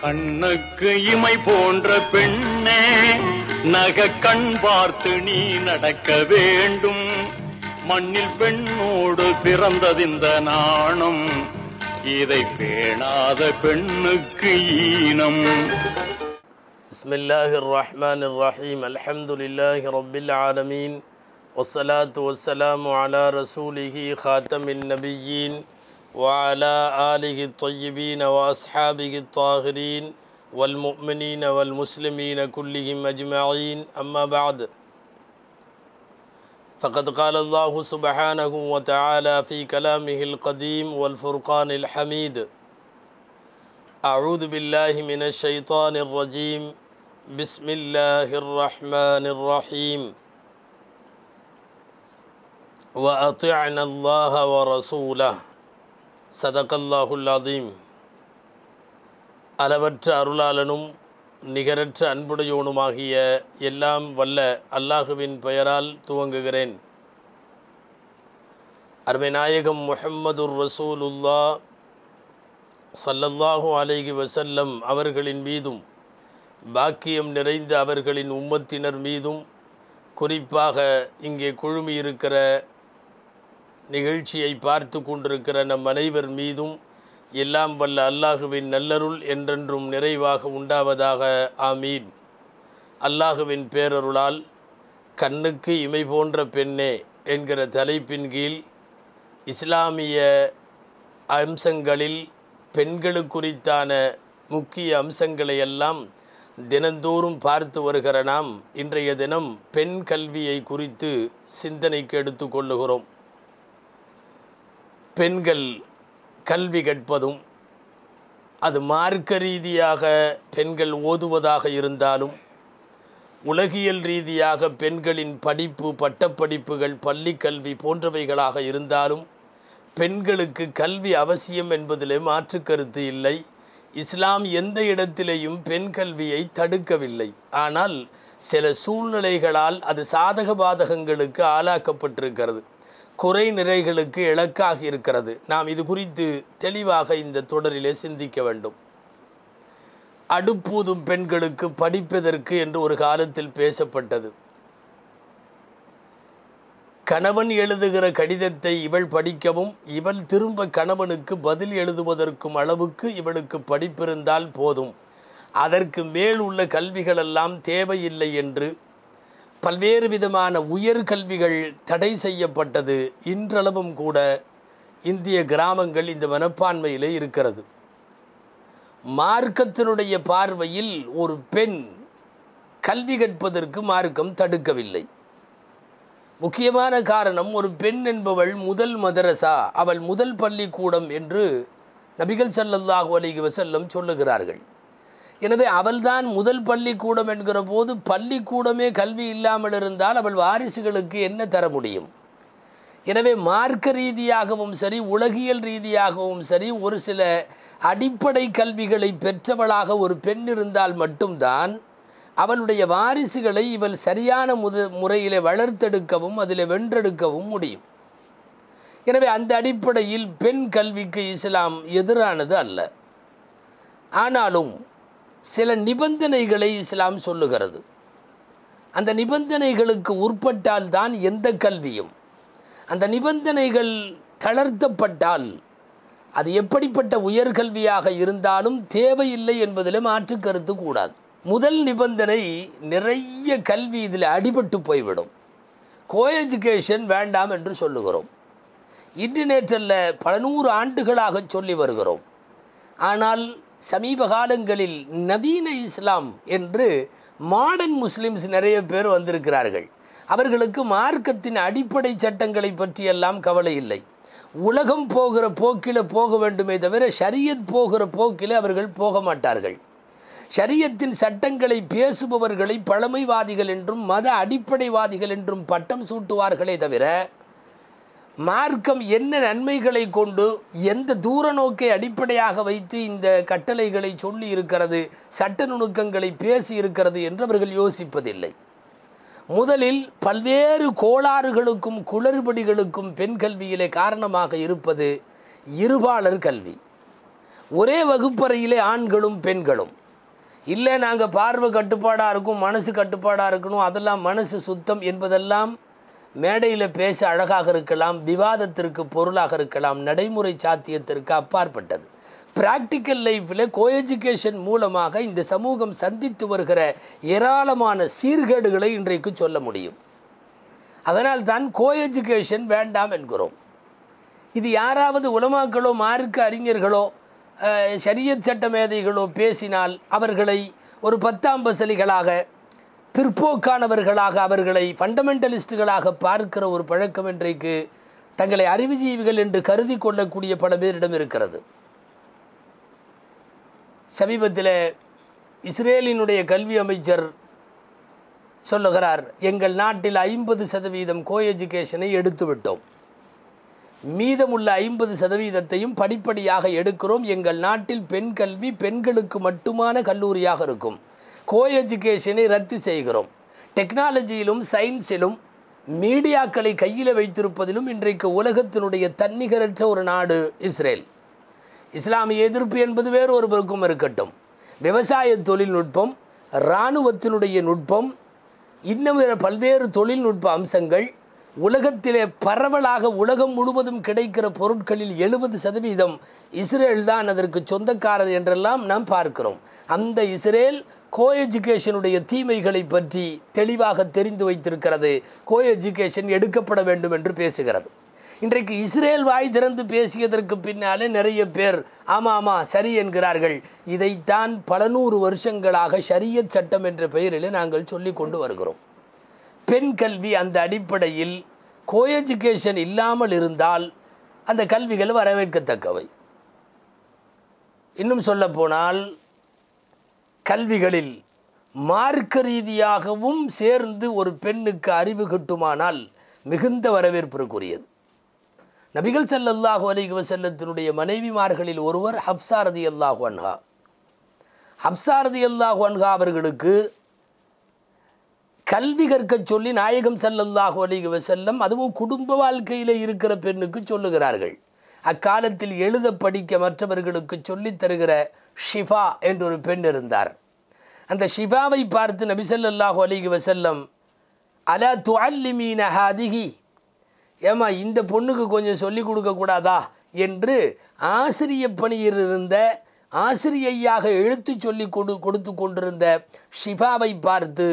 கண்ணுக்கு இமை போன்ற பெண்ணே நக கண் பார்த்து நீ நடக்க வேண்டும் மண்ணில் பெண்ணோடு பிறந்ததிந்த நாணம் இதை பேணாத பெண்ணுக்கு ஈனம் بسم الله الرحمن الرحيم الحمد لله رب العالمين والصلاة والسلام على رسوله خاتم النبيين وعلى آله الطيبين وأصحابه الطاهرين والمؤمنين والمسلمين كلهم أجمعين أما بعد فقد قال الله سبحانه وتعالى في كلامه القديم والفرقان الحميد أعوذ بالله من الشيطان الرجيم بسم الله الرحمن الرحيم وأطعنا الله ورسوله சதகல்லாஹுல் அளவற்ற அருளாளனும் நிகரற்ற அன்புடையோனுமாகிய எல்லாம் வல்ல அல்லாஹுவின் பெயரால் துவங்குகிறேன் அருமைநாயகம் முஹம்மதுர் ரசூலுல்லா சல்லல்லாஹு அலைகி வசல்லம் அவர்களின் மீதும் பாக்கியம் நிறைந்த அவர்களின் உம்மத்தினர் மீதும் குறிப்பாக இங்கே குழுமியிருக்கிற நிகழ்ச்சியை பார்த்து கொண்டிருக்கிற நம் அனைவர் மீதும் எல்லாம் வல்ல அல்லாஹுவின் நல்லருள் என்றென்றும் நிறைவாக உண்டாவதாக ஆமீன் அல்லாஹுவின் பேரருளால் கண்ணுக்கு இமை போன்ற பெண்ணே என்கிற தலைப்பின் கீழ் இஸ்லாமிய அம்சங்களில் பெண்களுக்கு குறித்தான முக்கிய அம்சங்களை எல்லாம் தினந்தோறும் பார்த்து வருகிற நாம் இன்றைய தினம் பெண் கல்வியை குறித்து சிந்தனைக்கு கொள்ளுகிறோம் பெண்கள் கல்வி கற்பதும் அது மார்க்க ரீதியாக பெண்கள் ஓதுவதாக இருந்தாலும் உலகியல் ரீதியாக பெண்களின் படிப்பு பட்டப்படிப்புகள் பள்ளி கல்வி போன்றவைகளாக இருந்தாலும் பெண்களுக்கு கல்வி அவசியம் என்பதிலே மாற்று கருத்து இல்லை இஸ்லாம் எந்த இடத்திலேயும் பெண் கல்வியை தடுக்கவில்லை ஆனால் சில சூழ்நிலைகளால் அது சாதக பாதகங்களுக்கு ஆளாக்கப்பட்டிருக்கிறது குறை நிறைகளுக்கு இலக்காக இருக்கிறது நாம் இது குறித்து தெளிவாக இந்த தொடரிலே சிந்திக்க வேண்டும் அடுப்பூதும் பெண்களுக்கு படிப்பதற்கு என்று ஒரு காலத்தில் பேசப்பட்டது கணவன் எழுதுகிற கடிதத்தை இவள் படிக்கவும் இவள் திரும்ப கணவனுக்கு பதில் எழுதுவதற்கும் அளவுக்கு இவளுக்கு படிப்பிருந்தால் போதும் அதற்கு மேல் உள்ள கல்விகளெல்லாம் தேவையில்லை என்று பல்வேறு விதமான உயர்கல்விகள் தடை செய்யப்பட்டது இன்றளவும் கூட இந்திய கிராமங்கள் இந்த மனப்பான்மையில் இருக்கிறது மார்க்கத்தினுடைய பார்வையில் ஒரு பெண் கல்வி கற்பதற்கு மார்க்கம் தடுக்கவில்லை முக்கியமான காரணம் ஒரு பெண் என்பவள் முதல் மதரசா அவள் முதல் பள்ளிக்கூடம் என்று நபிகள் சல்லல்லாஹு அலிகி வசல்லம் சொல்லுகிறார்கள் எனவே அவள்தான் முதல் பள்ளிக்கூடம் என்கிற போது பள்ளிக்கூடமே கல்வி இல்லாமல் இருந்தால் அவள் வாரிசுகளுக்கு என்ன தர முடியும் எனவே மார்க்க ரீதியாகவும் சரி உலகியல் ரீதியாகவும் சரி ஒரு சில அடிப்படை கல்விகளை பெற்றவளாக ஒரு பெண் இருந்தால் மட்டும்தான் அவளுடைய வாரிசுகளை இவள் சரியான முத முறையில் வளர்த்தெடுக்கவும் அதில் வென்றெடுக்கவும் முடியும் எனவே அந்த அடிப்படையில் பெண் கல்விக்கு இஸ்லாம் எதிரானது அல்ல ஆனாலும் சில நிபந்தனைகளை இஸ்லாம் சொல்லுகிறது அந்த நிபந்தனைகளுக்கு உட்பட்டால் தான் எந்த கல்வியும் அந்த நிபந்தனைகள் தளர்த்தப்பட்டால் அது எப்படிப்பட்ட உயர்கல்வியாக இருந்தாலும் தேவையில்லை என்பதில் மாற்று கருத்து கூடாது முதல் நிபந்தனை நிறைய கல்வி இதில் அடிபட்டு போய்விடும் கோ எஜுகேஷன் வேண்டாம் என்று சொல்லுகிறோம் இன்டர்நெட்டில் பல நூறு ஆண்டுகளாக சொல்லி வருகிறோம் ஆனால் சமீப காலங்களில் நவீன இஸ்லாம் என்று மாடர்ன் முஸ்லீம்ஸ் நிறைய பேர் வந்திருக்கிறார்கள் அவர்களுக்கு மார்க்கத்தின் அடிப்படை சட்டங்களை பற்றியெல்லாம் கவலை இல்லை உலகம் போகிற போக்கில் போக வேண்டுமே தவிர ஷரியத் போகிற போக்கில் அவர்கள் போக மாட்டார்கள் ஷரியத்தின் சட்டங்களை பேசுபவர்களை பழமைவாதிகள் என்றும் மத அடிப்படைவாதிகள் என்றும் பட்டம் சூட்டுவார்களே தவிர மார்க்கம் என்ன நன்மைகளை கொண்டு எந்த தூர நோக்கை அடிப்படையாக வைத்து இந்த கட்டளைகளை சொல்லி இருக்கிறது சட்ட நுணுக்கங்களை பேசி இருக்கிறது என்றவர்கள் யோசிப்பதில்லை முதலில் பல்வேறு கோளாறுகளுக்கும் குளறுபடிகளுக்கும் பெண் கல்வியிலே காரணமாக இருப்பது இருபாளர் கல்வி ஒரே வகுப்பறையிலே ஆண்களும் பெண்களும் இல்லை நாங்கள் பார்வை கட்டுப்பாடாக இருக்கும் மனசு கட்டுப்பாடாக இருக்கணும் அதெல்லாம் மனசு சுத்தம் என்பதெல்லாம் மேடையில் பேச அழகாக இருக்கலாம் விவாதத்திற்கு பொருளாக இருக்கலாம் நடைமுறை சாத்தியத்திற்கு அப்பாற்பட்டது பிராக்டிக்கல் லைஃப்பில் கோஎஜுகேஷன் மூலமாக இந்த சமூகம் சந்தித்து வருகிற ஏராளமான சீர்கேடுகளை இன்றைக்கு சொல்ல முடியும் அதனால் தான் கோஎஜுகேஷன் வேண்டாம் என்கிறோம் இது யாராவது உலமாக்களோ மார்க்க அறிஞர்களோ சரியத் சட்ட மேதைகளோ பேசினால் அவர்களை ஒரு பத்தாம் பசலிகளாக பிற்போக்கானவர்களாக அவர்களை ஃபண்டமெண்டலிஸ்டுகளாக பார்க்கிற ஒரு பழக்கம் இன்றைக்கு தங்களை அறிவுஜீவிகள் என்று கருதி கொள்ளக்கூடிய பல பேரிடம் இருக்கிறது சமீபத்தில் இஸ்ரேலினுடைய கல்வி அமைச்சர் சொல்லுகிறார் எங்கள் நாட்டில் ஐம்பது சதவீதம் கோ எஜுகேஷனை எடுத்துவிட்டோம் மீதமுள்ள ஐம்பது சதவீதத்தையும் படிப்படியாக எடுக்கிறோம் எங்கள் நாட்டில் பெண் கல்வி பெண்களுக்கு மட்டுமான கல்லூரியாக இருக்கும் கோ எஜுகேஷனை ரத்து செய்கிறோம் டெக்னாலஜியிலும் சயின்ஸிலும் மீடியாக்களை கையில் வைத்திருப்பதிலும் இன்றைக்கு உலகத்தினுடைய தன்னிகரற்ற ஒரு நாடு இஸ்ரேல் இஸ்லாமிய எதிர்ப்பு என்பது வேறு ஒருவருக்கும் இருக்கட்டும் விவசாய தொழில்நுட்பம் இராணுவத்தினுடைய நுட்பம் இன்னும் பல்வேறு தொழில்நுட்ப அம்சங்கள் உலகத்திலே பரவலாக உலகம் முழுவதும் கிடைக்கிற பொருட்களில் எழுபது சதவீதம் இஸ்ரேல் தான் அதற்கு சொந்தக்காரர் என்றெல்லாம் நாம் பார்க்கிறோம் அந்த இஸ்ரேல் கோ எஜுகேஷனுடைய தீமைகளை பற்றி தெளிவாக தெரிந்து வைத்திருக்கிறது கோ எஜுகேஷன் எடுக்கப்பட வேண்டும் என்று பேசுகிறது இன்றைக்கு இஸ்ரேல் வாய் திறந்து பேசியதற்கு பின்னாலே நிறைய பேர் ஆமாம் ஆமாம் சரி என்கிறார்கள் இதைத்தான் பல நூறு வருஷங்களாக ஷரியத் சட்டம் என்ற பெயரில் நாங்கள் சொல்லி கொண்டு வருகிறோம் பெண் கல்வி அந்த அடிப்படையில் கோஎஜுகேஷன் இல்லாமல் இருந்தால் அந்த கல்விகள் வரவேற்கத்தக்கவை இன்னும் சொல்லப்போனால் கல்விகளில் மார்க்க ரீதியாகவும் சேர்ந்து ஒரு பெண்ணுக்கு அறிவு கிட்டுமானால் மிகுந்த வரவேற்பிற்குரியது நபிகள் சல்லல்லாஹு அலிக செல்லத்தினுடைய மனைவிமார்களில் ஒருவர் ஹப்சாரதி அல்லாஹு அன்ஹா ஹப்சாரதி அல்லாஹு அன்ஹா அவர்களுக்கு கல்வி கற்க சொல்லி நாயகம் செல்லல்லாக ஒலிக செல்லம் அதுவும் குடும்ப வாழ்க்கையில் இருக்கிற பெண்ணுக்கு சொல்லுகிறார்கள் அக்காலத்தில் எழுத படிக்க மற்றவர்களுக்கு சொல்லித் தருகிற ஷிஃபா என்றொரு பெண் இருந்தார் அந்த ஷிஃபாவை பார்த்து நபிசல்லாஹு அலிக வசல்லம் அலா துஅல்லிமீன ஹாதிகி ஏமா இந்த பொண்ணுக்கு கொஞ்சம் சொல்லிக் கொடுக்கக்கூடாதா என்று ஆசிரிய பணியில் இருந்த ஆசிரியையாக எழுத்து சொல்லி கொடு கொடுத்து கொண்டிருந்த ஷிஃபாவை பார்த்து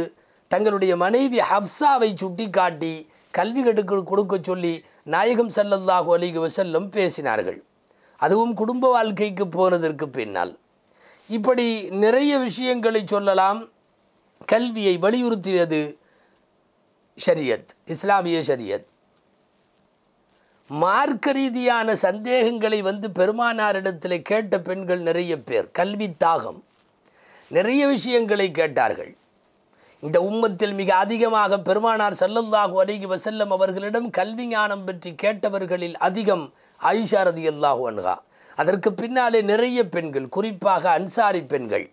தங்களுடைய மனைவி ஹப்சாவை சுட்டி காட்டி கல்வி கெடுக்க கொடுக்க சொல்லி நாயகம் சல்லல்லாஹு அலிக வசல்லம் பேசினார்கள் அதுவும் குடும்ப வாழ்க்கைக்கு போனதற்கு பின்னால் இப்படி நிறைய விஷயங்களை சொல்லலாம் கல்வியை வலியுறுத்தியது ஷரியத் இஸ்லாமிய ஷரியத் மார்க்க ரீதியான சந்தேகங்களை வந்து பெருமானாரிடத்தில் கேட்ட பெண்கள் நிறைய பேர் கல்வி தாகம் நிறைய விஷயங்களை கேட்டார்கள் இந்த உம்மத்தில் மிக அதிகமாக பெருமானார் செல்லல்லாஹு அருகி வசல்லம் அவர்களிடம் கல்வி ஞானம் பற்றி கேட்டவர்களில் அதிகம் ஆயிஷா ரதி அல்லாஹு அன்கா அதற்கு பின்னாலே நிறைய பெண்கள் குறிப்பாக அன்சாரி பெண்கள்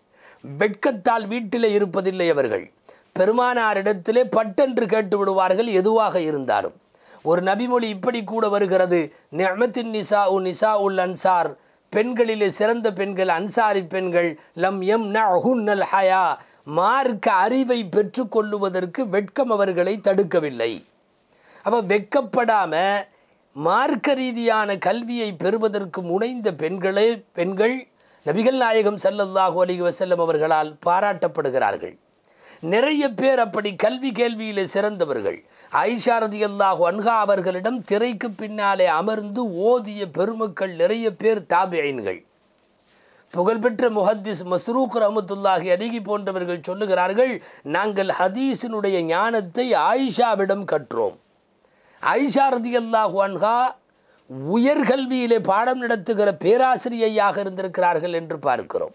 வெட்கத்தால் வீட்டிலே இருப்பதில்லை அவர்கள் பெருமானாரிடத்திலே பட்டென்று கேட்டு விடுவார்கள் எதுவாக இருந்தாலும் ஒரு நபிமொழி இப்படி கூட வருகிறது நியமத்தின் நிசா உ நிசா உல் அன்சார் பெண்களிலே சிறந்த பெண்கள் அன்சாரி பெண்கள் லம் எம் நல் ஹயா மார்க்க அறிவை பெற்றுக்கொள்ளுவதற்கு வெட்கம் அவர்களை தடுக்கவில்லை அப்போ வெட்கப்படாமல் மார்க்க ரீதியான கல்வியை பெறுவதற்கு முனைந்த பெண்களே பெண்கள் நபிகள் நாயகம் சல்லல்லாஹு அலி வசல்லம் அவர்களால் பாராட்டப்படுகிறார்கள் நிறைய பேர் அப்படி கல்வி கேள்வியில் சிறந்தவர்கள் ஐஷாரதி அல்லாஹு அன்ஹா அவர்களிடம் திரைக்கு பின்னாலே அமர்ந்து ஓதிய பெருமக்கள் நிறைய பேர் தாபியன்கள் புகழ்பெற்ற முஹத்திஸ் மஸ்ரூக் ரஹமத்துல்லாஹி அடிகி போன்றவர்கள் சொல்லுகிறார்கள் நாங்கள் ஹதீஸினுடைய ஞானத்தை ஆயிஷாவிடம் கற்றோம் ஆயிஷா ரதி அல்லாஹ் அன்ஹா உயர்கல்வியிலே பாடம் நடத்துகிற பேராசிரியையாக இருந்திருக்கிறார்கள் என்று பார்க்கிறோம்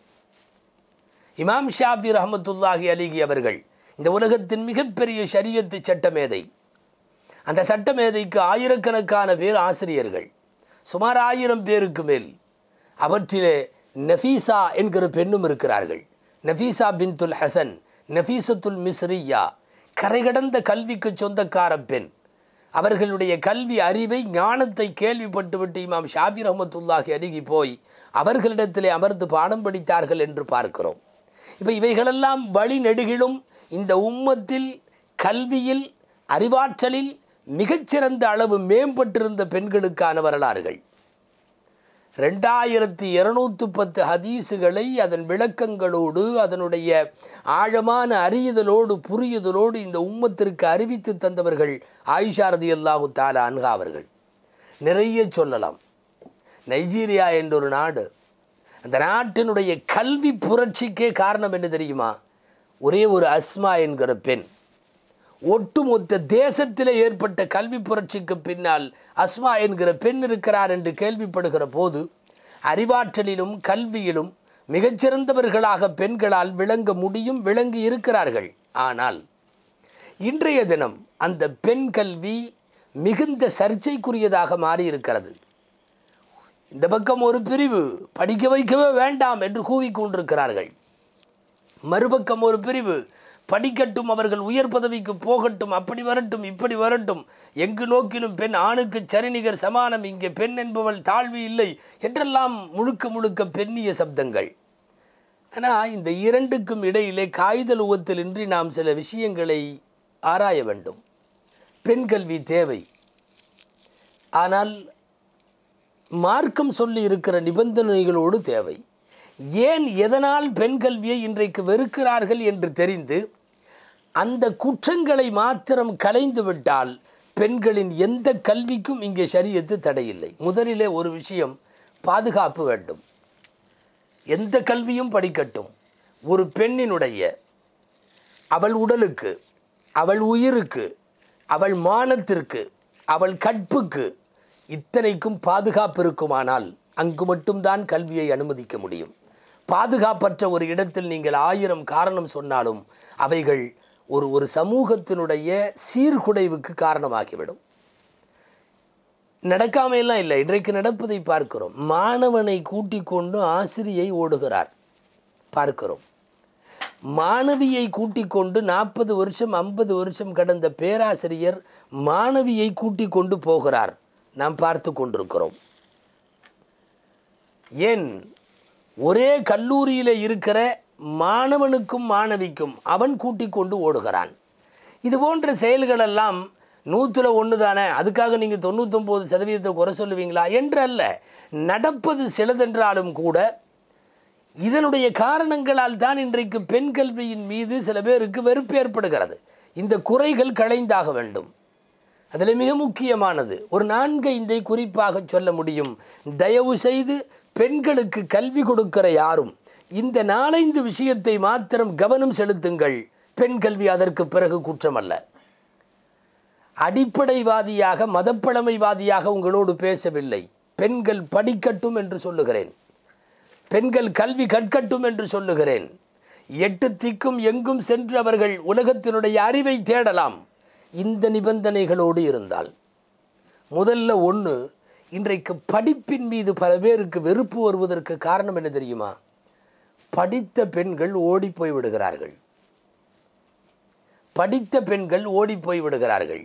இமாம் ஷாஃபி ரஹமத்துல்லாஹி அலிகி அவர்கள் இந்த உலகத்தின் மிகப்பெரிய சரியத்து சட்டமேதை அந்த சட்டமேதைக்கு ஆயிரக்கணக்கான பேர் ஆசிரியர்கள் சுமார் ஆயிரம் பேருக்கு மேல் அவற்றிலே நஃபீசா என்கிற பெண்ணும் இருக்கிறார்கள் நஃபீசா பின் துல் ஹசன் நஃபீசத்துல் மிஸ்ரியா கரைகடந்த கல்விக்கு சொந்தக்கார பெண் அவர்களுடைய கல்வி அறிவை ஞானத்தை கேள்விப்பட்டுவிட்டு இமாம் ஷாஃபி ரஹமத்துல்லாஹி அருகி போய் அவர்களிடத்திலே அமர்ந்து பாடம் படித்தார்கள் என்று பார்க்கிறோம் இப்போ இவைகளெல்லாம் வழி நெடுகிலும் இந்த உம்மத்தில் கல்வியில் அறிவாற்றலில் மிகச்சிறந்த அளவு மேம்பட்டிருந்த பெண்களுக்கான வரலாறுகள் ரெண்டாயிரத்தி இரநூத்து பத்து ஹதீஸுகளை அதன் விளக்கங்களோடு அதனுடைய ஆழமான அறியுதலோடு புரியுதலோடு இந்த உம்மத்திற்கு அறிவித்து தந்தவர்கள் ஆயிஷாரதி அல்லாஹு தாலா அன்ஹா அவர்கள் நிறைய சொல்லலாம் நைஜீரியா என்றொரு நாடு அந்த நாட்டினுடைய கல்வி புரட்சிக்கே காரணம் என்ன தெரியுமா ஒரே ஒரு அஸ்மா என்கிற பெண் ஒட்டுமொத்த தேசத்தில் ஏற்பட்ட கல்வி புரட்சிக்கு பின்னால் அஸ்மா என்கிற பெண் இருக்கிறார் என்று கேள்விப்படுகிற போது அறிவாற்றலிலும் கல்வியிலும் மிகச்சிறந்தவர்களாக பெண்களால் விளங்க முடியும் விளங்கி இருக்கிறார்கள் ஆனால் இன்றைய தினம் அந்த பெண் கல்வி மிகுந்த சர்ச்சைக்குரியதாக மாறியிருக்கிறது இந்த பக்கம் ஒரு பிரிவு படிக்க வைக்கவே வேண்டாம் என்று கூவிக்கொண்டிருக்கிறார்கள் மறுபக்கம் ஒரு பிரிவு படிக்கட்டும் அவர்கள் உயர் பதவிக்கு போகட்டும் அப்படி வரட்டும் இப்படி வரட்டும் எங்கு நோக்கிலும் பெண் ஆணுக்கு சரிநிகர் சமானம் இங்கே பெண் என்பவள் தாழ்வு இல்லை என்றெல்லாம் முழுக்க முழுக்க பெண்ணிய சப்தங்கள் ஆனால் இந்த இரண்டுக்கும் இடையிலே காய்தல் உவத்திலின்றி நாம் சில விஷயங்களை ஆராய வேண்டும் பெண் கல்வி தேவை ஆனால் மார்க்கம் சொல்லி இருக்கிற நிபந்தனைகளோடு தேவை ஏன் எதனால் பெண் கல்வியை இன்றைக்கு வெறுக்கிறார்கள் என்று தெரிந்து அந்த குற்றங்களை மாத்திரம் கலைந்து விட்டால் பெண்களின் எந்த கல்விக்கும் இங்கே சரியத்து தடையில்லை முதலிலே ஒரு விஷயம் பாதுகாப்பு வேண்டும் எந்த கல்வியும் படிக்கட்டும் ஒரு பெண்ணினுடைய அவள் உடலுக்கு அவள் உயிருக்கு அவள் மானத்திற்கு அவள் கற்புக்கு இத்தனைக்கும் பாதுகாப்பு இருக்குமானால் அங்கு மட்டும்தான் கல்வியை அனுமதிக்க முடியும் பாதுகாப்பற்ற ஒரு இடத்தில் நீங்கள் ஆயிரம் காரணம் சொன்னாலும் அவைகள் ஒரு ஒரு சமூகத்தினுடைய சீர்குடைவுக்கு காரணமாகிவிடும் நடக்காமையெல்லாம் இல்லை இன்றைக்கு நடப்பதை பார்க்கிறோம் மாணவனை கூட்டிக் கொண்டு ஆசிரியை ஓடுகிறார் பார்க்கிறோம் மாணவியை கூட்டிக் கொண்டு நாற்பது வருஷம் ஐம்பது வருஷம் கடந்த பேராசிரியர் மாணவியை கூட்டிக் கொண்டு போகிறார் நாம் பார்த்து கொண்டிருக்கிறோம் ஏன் ஒரே கல்லூரியில் இருக்கிற மாணவனுக்கும் மாணவிக்கும் அவன் கூட்டி கொண்டு ஓடுகிறான் இது போன்ற செயல்களெல்லாம் நூற்றில் ஒன்று தானே அதுக்காக நீங்கள் தொண்ணூற்றொம்பது சதவீதத்தை குறை சொல்லுவீங்களா என்றல்ல நடப்பது சிலதென்றாலும் கூட இதனுடைய காரணங்களால் தான் இன்றைக்கு பெண் கல்வியின் மீது சில பேருக்கு வெறுப்பு ஏற்படுகிறது இந்த குறைகள் களைந்தாக வேண்டும் அதில் மிக முக்கியமானது ஒரு நான்கை இந்த குறிப்பாக சொல்ல முடியும் தயவு செய்து பெண்களுக்கு கல்வி கொடுக்கிற யாரும் இந்த நாலந்து விஷயத்தை மாத்திரம் கவனம் செலுத்துங்கள் பெண் கல்வி அதற்கு பிறகு குற்றமல்ல அடிப்படைவாதியாக மதப்பழமைவாதியாக உங்களோடு பேசவில்லை பெண்கள் படிக்கட்டும் என்று சொல்லுகிறேன் பெண்கள் கல்வி கற்கட்டும் என்று சொல்லுகிறேன் எட்டு திக்கும் எங்கும் சென்று அவர்கள் உலகத்தினுடைய அறிவை தேடலாம் இந்த நிபந்தனைகளோடு இருந்தால் முதல்ல ஒன்று இன்றைக்கு படிப்பின் மீது பல பேருக்கு வெறுப்பு வருவதற்கு காரணம் என்ன தெரியுமா படித்த பெண்கள் ஓடிப்போய் விடுகிறார்கள் படித்த பெண்கள் ஓடிப்போய் விடுகிறார்கள்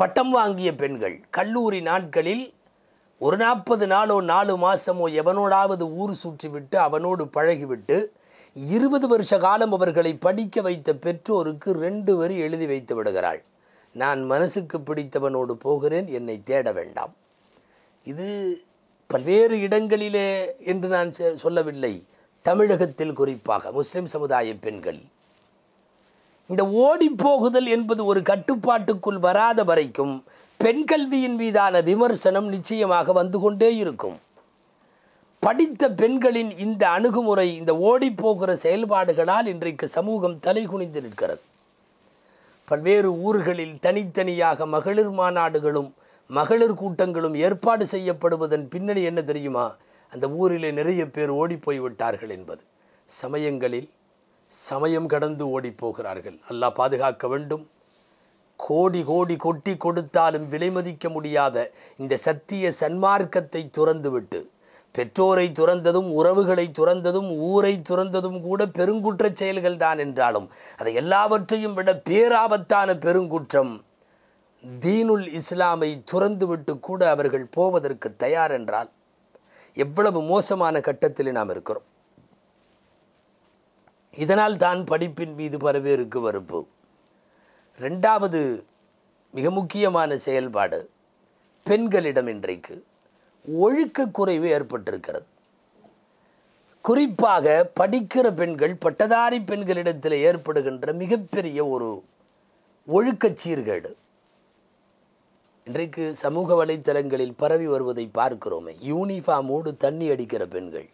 பட்டம் வாங்கிய பெண்கள் கல்லூரி நாட்களில் ஒரு நாற்பது நாளோ நாலு மாதமோ எவனோடாவது ஊர் சுற்றிவிட்டு அவனோடு பழகிவிட்டு இருபது வருஷ காலம் அவர்களை படிக்க வைத்த பெற்றோருக்கு ரெண்டு வரி எழுதி வைத்து விடுகிறாள் நான் மனசுக்கு பிடித்தவனோடு போகிறேன் என்னை தேட வேண்டாம் இது பல்வேறு இடங்களிலே என்று நான் சொல்லவில்லை தமிழகத்தில் குறிப்பாக முஸ்லிம் சமுதாய பெண்கள் இந்த ஓடிப்போகுதல் என்பது ஒரு கட்டுப்பாட்டுக்குள் வராத வரைக்கும் பெண் கல்வியின் மீதான விமர்சனம் நிச்சயமாக வந்து கொண்டே இருக்கும் படித்த பெண்களின் இந்த அணுகுமுறை இந்த ஓடிப்போகிற செயல்பாடுகளால் இன்றைக்கு சமூகம் தலைகுனிந்து நிற்கிறது பல்வேறு ஊர்களில் தனித்தனியாக மகளிர் மாநாடுகளும் மகளிர் கூட்டங்களும் ஏற்பாடு செய்யப்படுவதன் பின்னணி என்ன தெரியுமா அந்த ஊரிலே நிறைய பேர் ஓடிப்போய் விட்டார்கள் என்பது சமயங்களில் சமயம் கடந்து ஓடிப்போகிறார்கள் அல்லாஹ் பாதுகாக்க வேண்டும் கோடி கோடி கொட்டி கொடுத்தாலும் விலை மதிக்க முடியாத இந்த சத்திய சன்மார்க்கத்தை துறந்துவிட்டு பெற்றோரை துறந்ததும் உறவுகளை துறந்ததும் ஊரை துறந்ததும் கூட பெருங்குற்ற செயல்கள் தான் என்றாலும் அதை எல்லாவற்றையும் விட பேராபத்தான பெருங்குற்றம் தீனுல் இஸ்லாமை துறந்துவிட்டு கூட அவர்கள் போவதற்கு தயார் என்றால் எவ்வளவு மோசமான கட்டத்தில் நாம் இருக்கிறோம் இதனால் தான் படிப்பின் மீது பலவேருக்கு வறுப்பு ரெண்டாவது மிக முக்கியமான செயல்பாடு பெண்களிடம் இன்றைக்கு ஒழுக்க குறைவு ஏற்பட்டிருக்கிறது குறிப்பாக படிக்கிற பெண்கள் பட்டதாரி பெண்களிடத்தில் ஏற்படுகின்ற மிகப்பெரிய ஒரு ஒழுக்கச் சீர்கேடு இன்றைக்கு சமூக வலைத்தளங்களில் பரவி வருவதை பார்க்கிறோமே யூனிஃபார்மோடு தண்ணி அடிக்கிற பெண்கள்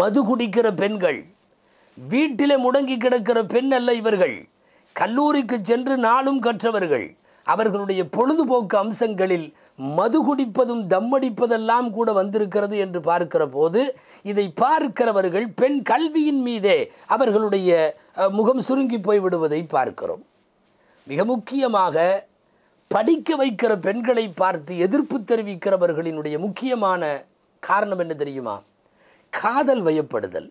மது குடிக்கிற பெண்கள் வீட்டில் முடங்கி கிடக்கிற பெண் அல்ல இவர்கள் கல்லூரிக்கு சென்று நாளும் கற்றவர்கள் அவர்களுடைய பொழுதுபோக்கு அம்சங்களில் மது குடிப்பதும் தம்மடிப்பதெல்லாம் கூட வந்திருக்கிறது என்று பார்க்கிற போது இதை பார்க்கிறவர்கள் பெண் கல்வியின் மீதே அவர்களுடைய முகம் சுருங்கி போய்விடுவதை பார்க்கிறோம் மிக முக்கியமாக படிக்க வைக்கிற பெண்களை பார்த்து எதிர்ப்பு தெரிவிக்கிறவர்களினுடைய முக்கியமான காரணம் என்ன தெரியுமா காதல் வயப்படுதல்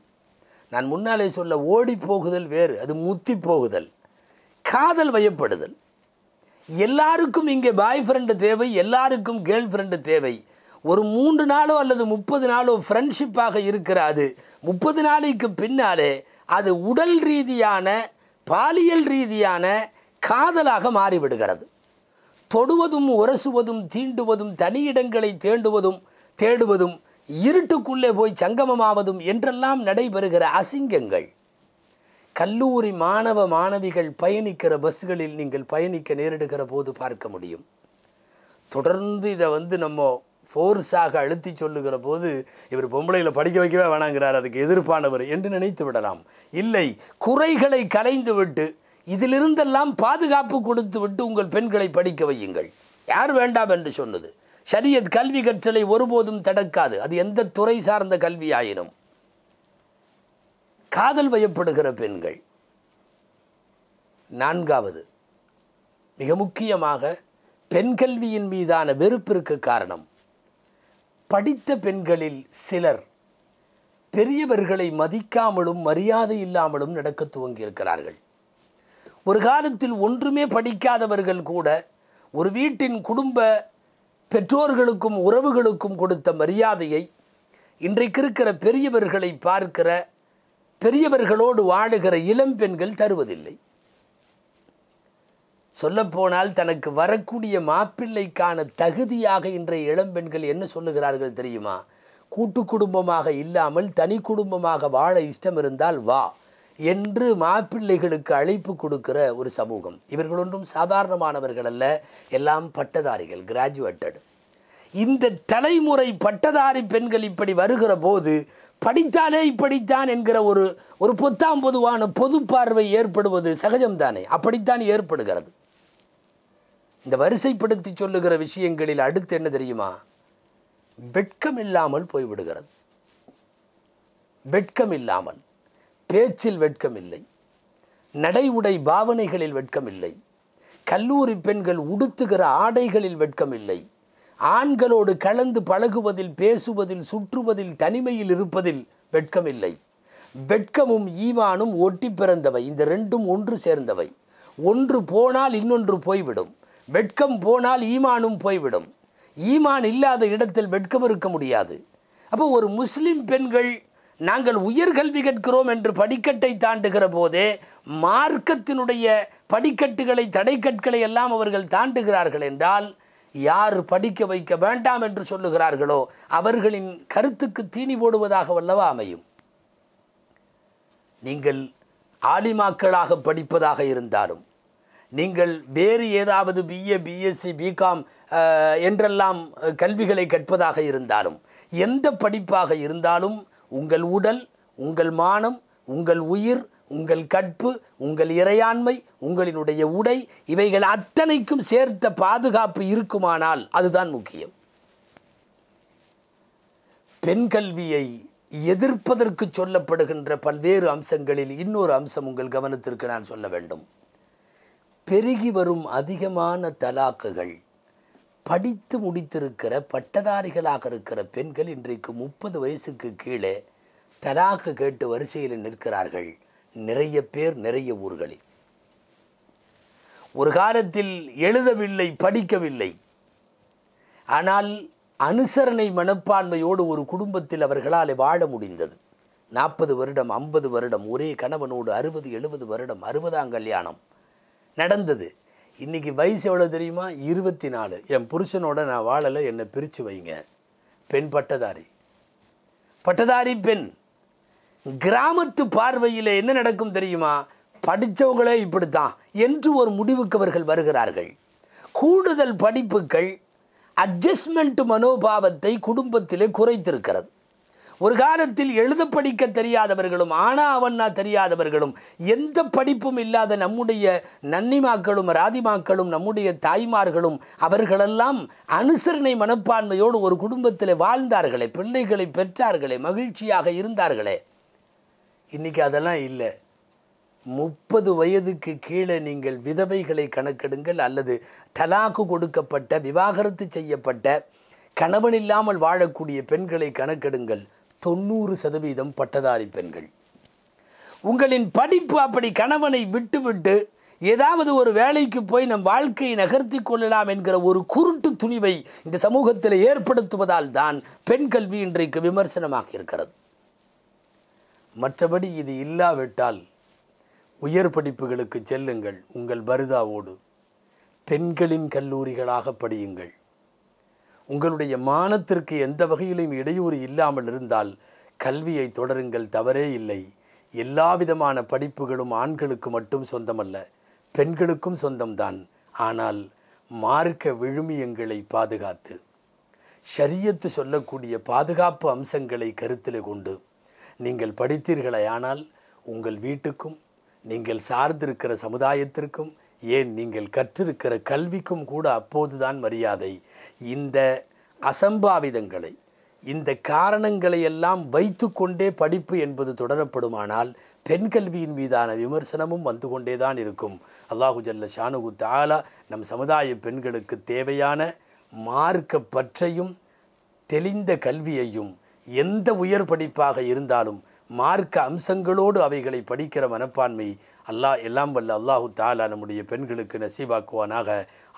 நான் முன்னாலே சொல்ல ஓடி போகுதல் வேறு அது முத்தி போகுதல் காதல் வயப்படுதல் எல்லாருக்கும் இங்கே பாய் ஃப்ரெண்டு தேவை எல்லாருக்கும் கேர்ள் ஃப்ரெண்டு தேவை ஒரு மூன்று நாளோ அல்லது முப்பது நாளோ ஃப்ரெண்ட்ஷிப்பாக இருக்கிற அது முப்பது நாளைக்கு பின்னாலே அது உடல் ரீதியான பாலியல் ரீதியான காதலாக மாறிவிடுகிறது தொடுவதும் உரசுவதும் தீண்டுவதும் தனியிடங்களை தேண்டுவதும் தேடுவதும் இருட்டுக்குள்ளே போய் சங்கமமாவதும் என்றெல்லாம் நடைபெறுகிற அசிங்கங்கள் கல்லூரி மாணவ மாணவிகள் பயணிக்கிற பஸ்களில் நீங்கள் பயணிக்க நேரிடுகிற போது பார்க்க முடியும் தொடர்ந்து இதை வந்து நம்ம ஃபோர்ஸாக அழுத்தி சொல்லுகிற போது இவர் பொம்பளையில் படிக்க வைக்கவே வேணாங்கிறார் அதுக்கு எதிர்ப்பானவர் என்று நினைத்து விடலாம் இல்லை குறைகளை கலைந்துவிட்டு இதிலிருந்தெல்லாம் பாதுகாப்பு கொடுத்து விட்டு உங்கள் பெண்களை படிக்க வையுங்கள் யார் வேண்டாம் என்று சொன்னது சரியத் கல்வி கற்றலை ஒருபோதும் தடுக்காது அது எந்த துறை சார்ந்த கல்வி ஆயினும் காதல் வயப்படுகிற பெண்கள் நான்காவது மிக முக்கியமாக பெண் கல்வியின் மீதான வெறுப்பிற்கு காரணம் படித்த பெண்களில் சிலர் பெரியவர்களை மதிக்காமலும் மரியாதை இல்லாமலும் நடக்க துவங்கியிருக்கிறார்கள் ஒரு காலத்தில் ஒன்றுமே படிக்காதவர்கள் கூட ஒரு வீட்டின் குடும்ப பெற்றோர்களுக்கும் உறவுகளுக்கும் கொடுத்த மரியாதையை இன்றைக்கு இருக்கிற பெரியவர்களை பார்க்கிற பெரியவர்களோடு வாழுகிற இளம் பெண்கள் தருவதில்லை சொல்லப்போனால் தனக்கு வரக்கூடிய மாப்பிள்ளைக்கான தகுதியாக இன்றைய இளம்பெண்கள் என்ன சொல்லுகிறார்கள் தெரியுமா கூட்டு குடும்பமாக இல்லாமல் தனி குடும்பமாக வாழ இஷ்டம் இருந்தால் வா என்று மாப்பிள்ளைகளுக்கு அழைப்பு கொடுக்கிற ஒரு சமூகம் இவர்கள் ஒன்றும் சாதாரணமானவர்கள் அல்ல எல்லாம் பட்டதாரிகள் கிராஜுவேட்டட் இந்த தலைமுறை பட்டதாரி பெண்கள் இப்படி வருகிற போது படித்தாலே இப்படித்தான் என்கிற ஒரு ஒரு பொத்தாம் பொதுவான பொது பார்வை ஏற்படுவது சகஜம்தானே அப்படித்தான் ஏற்படுகிறது இந்த வரிசைப்படுத்தி சொல்லுகிற விஷயங்களில் அடுத்து என்ன தெரியுமா வெட்கம் இல்லாமல் போய்விடுகிறது வெட்கம் இல்லாமல் பேச்சில் வெட்கம் இல்லை நடை உடை பாவனைகளில் வெட்கமில்லை கல்லூரி பெண்கள் உடுத்துகிற ஆடைகளில் வெட்கம் இல்லை ஆண்களோடு கலந்து பழகுவதில் பேசுவதில் சுற்றுவதில் தனிமையில் இருப்பதில் வெட்கமில்லை வெட்கமும் ஈமானும் ஒட்டி பிறந்தவை இந்த ரெண்டும் ஒன்று சேர்ந்தவை ஒன்று போனால் இன்னொன்று போய்விடும் வெட்கம் போனால் ஈமானும் போய்விடும் ஈமான் இல்லாத இடத்தில் வெட்கம் இருக்க முடியாது அப்போ ஒரு முஸ்லீம் பெண்கள் நாங்கள் உயர்கல்வி கேட்கிறோம் என்று படிக்கட்டை தாண்டுகிற போது மார்க்கத்தினுடைய படிக்கட்டுகளை தடைக்கட்களை எல்லாம் அவர்கள் தாண்டுகிறார்கள் என்றால் யார் படிக்க வைக்க வேண்டாம் என்று சொல்லுகிறார்களோ அவர்களின் கருத்துக்கு தீனி போடுவதாக வல்லவா அமையும் நீங்கள் ஆலிமாக்களாக படிப்பதாக இருந்தாலும் நீங்கள் வேறு ஏதாவது பிஏ பிஎஸ்சி பிகாம் என்றெல்லாம் கல்விகளை கற்பதாக இருந்தாலும் எந்த படிப்பாக இருந்தாலும் உங்கள் உடல் உங்கள் மானம் உங்கள் உயிர் உங்கள் கற்பு உங்கள் இறையாண்மை உங்களினுடைய உடை இவைகள் அத்தனைக்கும் சேர்த்த பாதுகாப்பு இருக்குமானால் அதுதான் முக்கியம் பெண் கல்வியை எதிர்ப்பதற்கு சொல்லப்படுகின்ற பல்வேறு அம்சங்களில் இன்னொரு அம்சம் உங்கள் கவனத்திற்கு நான் சொல்ல வேண்டும் பெருகி வரும் அதிகமான தலாக்குகள் படித்து முடித்திருக்கிற பட்டதாரிகளாக இருக்கிற பெண்கள் இன்றைக்கு முப்பது வயசுக்கு கீழே தலாக்கு கேட்டு வரிசையில் நிற்கிறார்கள் நிறைய பேர் நிறைய ஊர்களில் ஒரு காலத்தில் எழுதவில்லை படிக்கவில்லை ஆனால் அனுசரணை மனப்பான்மையோடு ஒரு குடும்பத்தில் அவர்களால் வாழ முடிந்தது நாற்பது வருடம் ஐம்பது வருடம் ஒரே கணவனோடு அறுபது எழுபது வருடம் அறுபதாம் கல்யாணம் நடந்தது இன்றைக்கி வயசு எவ்வளோ தெரியுமா இருபத்தி நாலு என் புருஷனோட நான் வாழலை என்னை பிரித்து வைங்க பெண் பட்டதாரி பட்டதாரி பெண் கிராமத்து பார்வையில் என்ன நடக்கும் தெரியுமா படித்தவங்களே இப்படித்தான் என்று ஒரு முடிவுக்கு அவர்கள் வருகிறார்கள் கூடுதல் படிப்புகள் அட்ஜஸ்ட்மெண்ட் மனோபாவத்தை குடும்பத்திலே குறைத்திருக்கிறது ஒரு காலத்தில் எழுத படிக்க தெரியாதவர்களும் ஆனா அவன்னா தெரியாதவர்களும் எந்த படிப்பும் இல்லாத நம்முடைய நன்னிமாக்களும் ராதிமாக்களும் நம்முடைய தாய்மார்களும் அவர்களெல்லாம் அனுசரணை மனப்பான்மையோடு ஒரு குடும்பத்தில் வாழ்ந்தார்களே பிள்ளைகளை பெற்றார்களே மகிழ்ச்சியாக இருந்தார்களே இன்றைக்கி அதெல்லாம் இல்லை முப்பது வயதுக்கு கீழே நீங்கள் விதவைகளை கணக்கெடுங்கள் அல்லது தலாக்கு கொடுக்கப்பட்ட விவாகரத்து செய்யப்பட்ட கணவன் இல்லாமல் வாழக்கூடிய பெண்களை கணக்கெடுங்கள் தொண்ணூறு சதவீதம் பட்டதாரி பெண்கள் உங்களின் படிப்பு அப்படி கணவனை விட்டுவிட்டு ஏதாவது ஒரு வேலைக்கு போய் நம் வாழ்க்கையை நகர்த்தி கொள்ளலாம் என்கிற ஒரு குருட்டு துணிவை இந்த சமூகத்தில் ஏற்படுத்துவதால் தான் பெண் கல்வி இன்றைக்கு விமர்சனமாக இருக்கிறது மற்றபடி இது இல்லாவிட்டால் உயர் படிப்புகளுக்கு செல்லுங்கள் உங்கள் வருதாவோடு பெண்களின் கல்லூரிகளாக படியுங்கள் உங்களுடைய மானத்திற்கு எந்த வகையிலும் இடையூறு இல்லாமல் இருந்தால் கல்வியை தொடருங்கள் தவறே இல்லை எல்லா விதமான படிப்புகளும் ஆண்களுக்கு மட்டும் சொந்தமல்ல பெண்களுக்கும் சொந்தம்தான் ஆனால் மார்க்க விழுமியங்களை பாதுகாத்து ஷரியத்து சொல்லக்கூடிய பாதுகாப்பு அம்சங்களை கருத்தில் கொண்டு நீங்கள் படித்தீர்களே ஆனால் உங்கள் வீட்டுக்கும் நீங்கள் சார்ந்திருக்கிற சமுதாயத்திற்கும் ஏன் நீங்கள் கற்றிருக்கிற கல்விக்கும் கூட அப்போதுதான் மரியாதை இந்த அசம்பாவிதங்களை இந்த காரணங்களை எல்லாம் வைத்து கொண்டே படிப்பு என்பது தொடரப்படுமானால் பெண் கல்வியின் மீதான விமர்சனமும் வந்து கொண்டே தான் இருக்கும் அல்லாஹு ஜல்ல ஷானுகு தாலா நம் சமுதாய பெண்களுக்கு தேவையான மார்க்க பற்றையும் தெளிந்த கல்வியையும் எந்த உயர் படிப்பாக இருந்தாலும் மார்க்க அம்சங்களோடு அவைகளை படிக்கிற மனப்பான்மை அல்லாஹ் எல்லாம் வல்ல அல்லாஹு தாலா நம்முடைய பெண்களுக்கு நசீபாக்குவானாக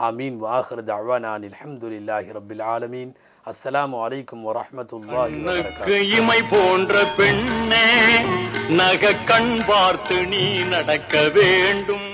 ஆமீன் வாஹரத் அவானான் அலமதுல்லாஹி ரபில் ஆலமீன் அஸ்லாம் வலைக்கும் வரமத்துல்லா இமை போன்ற பெண்ணே நக கண் பார்த்து நீ நடக்க வேண்டும்